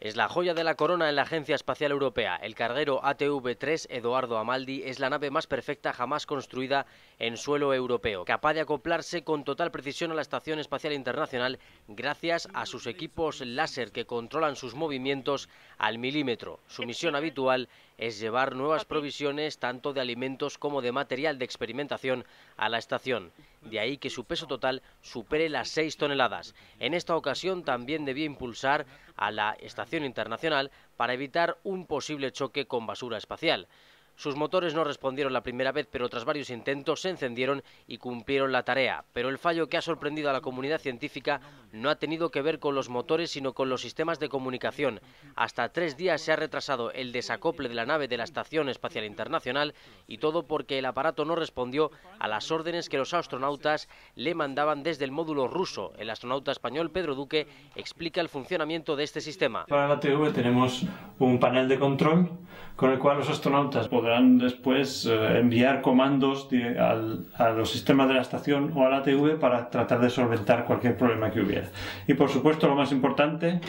Es la joya de la corona en la Agencia Espacial Europea. El carguero ATV-3 Eduardo Amaldi es la nave más perfecta jamás construida en suelo europeo, capaz de acoplarse con total precisión a la Estación Espacial Internacional gracias a sus equipos láser que controlan sus movimientos al milímetro. Su misión habitual es llevar nuevas provisiones, tanto de alimentos como de material de experimentación, a la estación. De ahí que su peso total supere las 6 toneladas. En esta ocasión también debía impulsar a la estación internacional para evitar un posible choque con basura espacial. Sus motores no respondieron la primera vez, pero tras varios intentos se encendieron y cumplieron la tarea. Pero el fallo que ha sorprendido a la comunidad científica no ha tenido que ver con los motores, sino con los sistemas de comunicación. Hasta tres días se ha retrasado el desacople de la nave de la Estación Espacial Internacional y todo porque el aparato no respondió a las órdenes que los astronautas le mandaban desde el módulo ruso. El astronauta español Pedro Duque explica el funcionamiento de este sistema. Para la TV tenemos un panel de control con el cual los astronautas podrán después eh, enviar comandos a los sistemas de la estación o a la TV para tratar de solventar cualquier problema que hubiera. Y por supuesto, lo más importante,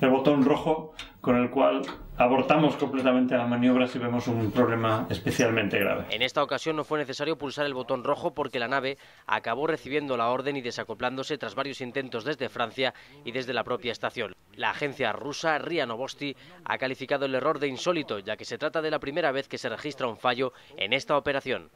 el botón rojo con el cual abortamos completamente la maniobra si vemos un problema especialmente grave. En esta ocasión no fue necesario pulsar el botón rojo porque la nave acabó recibiendo la orden y desacoplándose tras varios intentos desde Francia y desde la propia estación. La agencia rusa RIA ha calificado el error de insólito, ya que se trata de la primera vez que se registra un fallo en esta operación.